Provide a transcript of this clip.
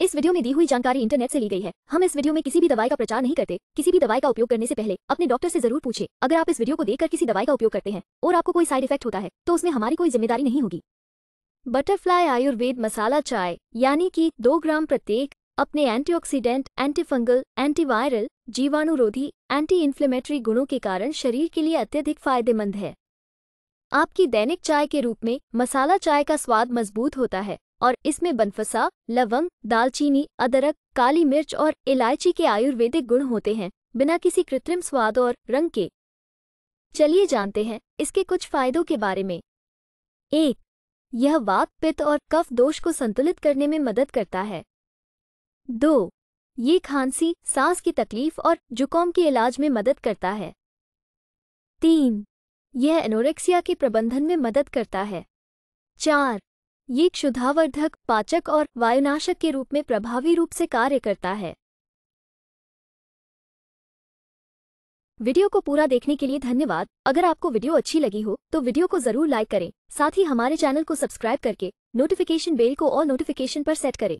इस वीडियो में दी हुई जानकारी इंटरनेट से ली गई है हम इस वीडियो में किसी भी दवाई का प्रचार नहीं करते किसी भी दवाई का उपयोग करने से पहले अपने डॉक्टर से जरूर पूछे अगर आप इस वीडियो को देखकर किसी दवाई का उपयोग करते हैं और आपको कोई साइड इफेक्ट होता है तो उसमें हमारी कोई जिम्मेदारी नहीं होगी बटरफ्लाई आयुर्वेद मसाला चाय यानी कि दो ग्राम प्रत्येक अपने एंटीऑक्सीडेंट एंटीफंगल एंटीवायरल जीवाणुरोधी एंटी इन्फ्लेमेटरी गुणों के कारण शरीर के लिए अत्यधिक फायदेमंद है आपकी दैनिक चाय के रूप में मसाला चाय का स्वाद मजबूत होता है और इसमें बनफसा लवंग दालचीनी अदरक काली मिर्च और इलायची के आयुर्वेदिक गुण होते हैं बिना किसी कृत्रिम स्वाद और रंग के चलिए जानते हैं इसके कुछ फायदों के बारे में एक यह वात पित्त और कफ दोष को संतुलित करने में मदद करता है दो ये खांसी सांस की तकलीफ और जुकाम के इलाज में मदद करता है तीन यह एनोरेक्सिया के प्रबंधन में मदद करता है चार ये क्षुधावर्धक पाचक और वायुनाशक के रूप में प्रभावी रूप से कार्य करता है वीडियो को पूरा देखने के लिए धन्यवाद अगर आपको वीडियो अच्छी लगी हो तो वीडियो को जरूर लाइक करें साथ ही हमारे चैनल को सब्सक्राइब करके नोटिफिकेशन बेल को और नोटिफिकेशन पर सेट करें